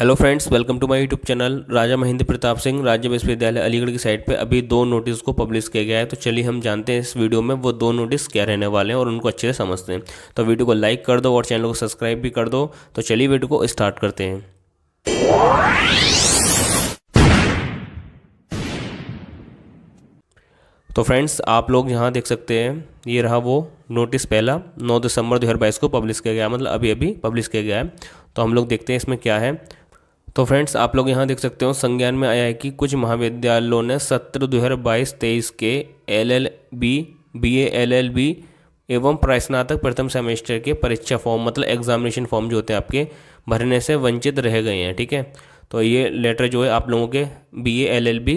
Hello friends welcome to my YouTube channel Raja Mahendra Pratap Singh राज्य विश्वविद्यालय अलीगढ़ की साइट पे अभी दो नोटिस को पब्लिश किया गया है तो चलिए हम जानते हैं इस वीडियो में वो दो नोटिस क्या रहने वाले हैं और उनको अच्छे से समझते हैं तो वीडियो को लाइक कर दो और चैनल को सब्सक्राइब भी कर दो तो चलिए वीडियो को स्टार्ट करते हैं तो फ्रेंड्स आप लोग यहाँ देख सकते हैं ये रहा वो नोटिस पहला 9 दिसंबर 2022 को पब्लिश किया गया मतलब अभी अभी पब्लिश किया गया है तो हम लोग देखते हैं इसमें क्या है तो फ्रेंड्स आप लोग यहाँ देख सकते हो संज्ञान में आया है कि कुछ महाविद्यालयों ने सत्र दो हज़ार बाईस तेईस के L L B B L L B एवं प्राइस्नातक प्रथम सेमेस्टर के परीक्षा फॉर्म मतलब एग्जामिनेशन फॉर्म जो होते हैं आपके भरने से वंचित रह गए हैं ठीक है तो ये लेटर जो है आप लोगों के B A L L B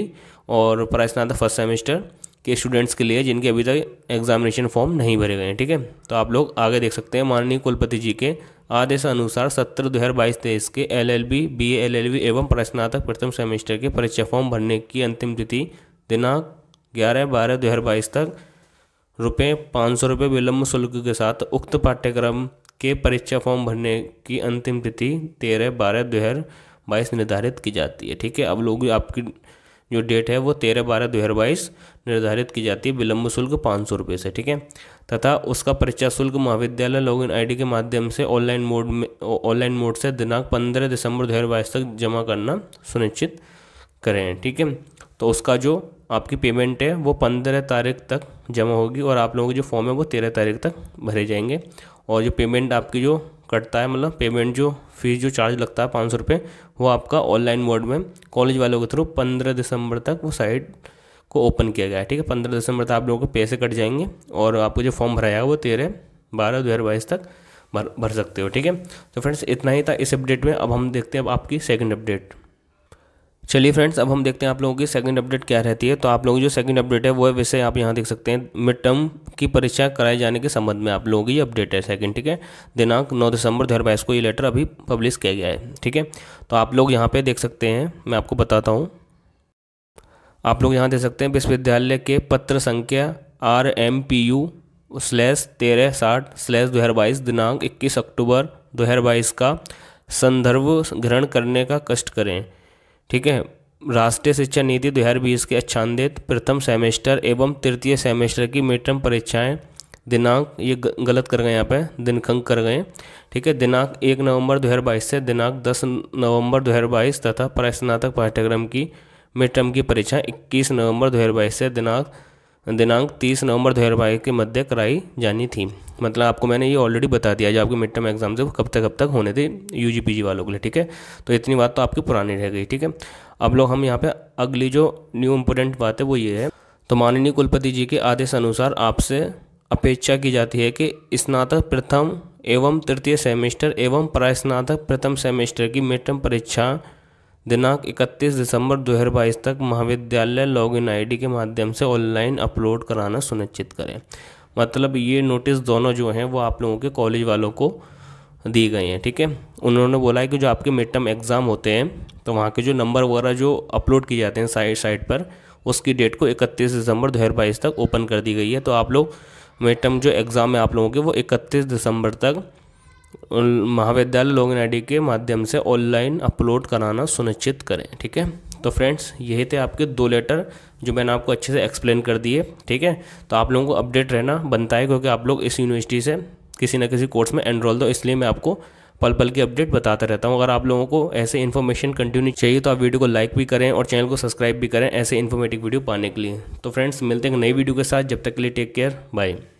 और प्राइस्नातक फर्स्ट सेमेस्टर के स्टूडेंट्स के लिए जिनके अभी तक एग्जामिनेशन फॉर्म नहीं भरे गए हैं ठीक है तो आप लोग आगे देख सकते हैं माननीय कुलपति जी के आदेश अनुसार सत्र दो हज़ार बाईस तेईस के L L B B L L B एवं प्रश्नातक प्रथम सेमेस्टर के परीक्षा फॉर्म भरने की अंतिम तिथि दिनांक ग्यारह बारह दो हज़ार बाईस तक रुपये पाँच सौ रुपये विलम्ब शुल्क के साथ उक्त पाठ्यक्रम के परीक्षा फॉर्म भरने की अंतिम तिथि तेरह बारह दो हज़ार बाईस निर्धारित की जाती है ठीक है अब लोग आपकी जो डेट है वो तेरह बारह दो हज़ार बाईस निर्धारित की जाती है विलंब शुल्क पाँच सौ रुपये से ठीक है तथा उसका परीक्षा शुल्क महाविद्यालय लॉगिन आईडी के माध्यम से ऑनलाइन मोड में ऑनलाइन मोड से दिनांक पंद्रह दिसंबर दो हज़ार बाईस तक जमा करना सुनिश्चित करें ठीक है तो उसका जो आपकी पेमेंट है वो पंद्रह तारीख तक जमा होगी और आप लोगों के जो फॉर्म है वो तेरह तारीख तक भरे जाएंगे और जो पेमेंट आपकी जो कटता है मतलब पेमेंट जो फीस जो चार्ज लगता है पाँच सौ रुपये वो आपका ऑनलाइन मोड में कॉलेज वालों के थ्रू पंद्रह दिसंबर तक वो साइट को ओपन किया गया है ठीक है पंद्रह दिसंबर तक आप लोगों के पैसे कट जाएंगे और आपको जो फॉर्म भराया है वो तेरह बारह दो हज़ार बाईस तक भर भर सकते हो ठीक है तो फ्रेंड्स इतना ही था इस अपडेट में अब हम देखते हैं अब आपकी सेकेंड अपडेट चलिए फ्रेंड्स अब हम देखते हैं आप लोगों की सेकंड अपडेट क्या रहती है तो आप लोगों की जो सेकंड अपडेट है वो है वैसे आप यहाँ देख सकते हैं मिड टर्म की परीक्षा कराए जाने के संबंध में आप लोगों की अपडेट है सेकंड ठीक है दिनांक 9 दिसंबर दो हज़ार को ये लेटर अभी पब्लिश किया गया है ठीक है तो आप लोग यहाँ पर देख सकते हैं मैं आपको बताता हूँ आप लोग यहाँ देख सकते हैं विश्वविद्यालय के पत्र संख्या R M P U slash तेरह साठ स्लैश दो हज़ार बाईस दिनांक इक्कीस अक्टूबर दो हज़ार बाईस का संदर्भ ग्रहण करने का कष्ट करें ठीक है राष्ट्रीय शिक्षा नीति दो हज़ार बीस के अच्छांदित प्रथम सेमेस्टर एवं तृतीय सेमेस्टर की मिड टर्म परीक्षाएँ दिनांक ये गलत कर गए यहाँ पे दिनखंक कर गए ठीक है दिनांक एक नवंबर बाईस से दिनांक दस नवंबर बाईस तथा प्रस्नातक पाठ्यक्रम की मिड टर्म की परीक्षा इक्कीस नवंबर बाईस से दिनांक दिनांक 30 नवंबर दो के मध्य कराई जानी थी मतलब आपको मैंने ये ऑलरेडी बता दिया जो आपके मिड टर्म एग्जाम से कब तक कब तक होने थे यू जी वालों के लिए ठीक है तो इतनी बात तो आपकी पुरानी रह गई ठीक है अब लोग हम यहाँ पे अगली जो न्यू इम्पोर्टेंट बात है वो ये है तो माननीय कुलपति जी के आदेश अनुसार आपसे अपेक्षा की जाती है कि स्नातक प्रथम एवं तृतीय सेमेस्टर एवं प्रास्नातक प्रथम सेमेस्टर की मिड टर्म परीक्षा दिनांक 31 दिसंबर 2022 तक महाविद्यालय लॉगिन आईडी के माध्यम से ऑनलाइन अपलोड कराना सुनिश्चित करें मतलब ये नोटिस दोनों जो हैं वो आप लोगों के कॉलेज वालों को दी गई हैं ठीक है ठीके? उन्होंने बोला है कि जो आपके मिड टर्म एग्ज़ाम होते हैं तो वहाँ के जो नंबर वगैरह जो अपलोड किए जाते हैं साइट साइट पर उसकी डेट को 31 दिसंबर 2022 तक ओपन कर दी गई है तो आप लोग मिड टर्म जो एग्ज़ाम है आप लोगों के वो 31 दिसंबर तक महाविद्यालय लॉगिन आईडी के माध्यम से ऑनलाइन अपलोड कराना सुनिश्चित करें ठीक है तो फ्रेंड्स यही थे आपके दो लेटर जो मैंने आपको अच्छे से एक्सप्लेन कर दिए ठीक है तो आप लोगों को अपडेट रहना बनता है क्योंकि आप लोग इस यूनिवर्सिटी से किसी ना किसी कोर्स में एनरोल दो इसलिए मैं आपको पल पल की अपडेट बताता रहता हूँ अगर आप लोगों को ऐसे इन्फॉर्मेशन कंटिन्यू चाहिए तो आप वीडियो को लाइक भी करें और चैनल को सब्सक्राइब भी करें ऐसे इन्फॉर्मेटिव वीडियो पाने के लिए तो फ्रेंड्स मिलते हैं नई वीडियो के साथ जब तक के लिए टेक केयर बाय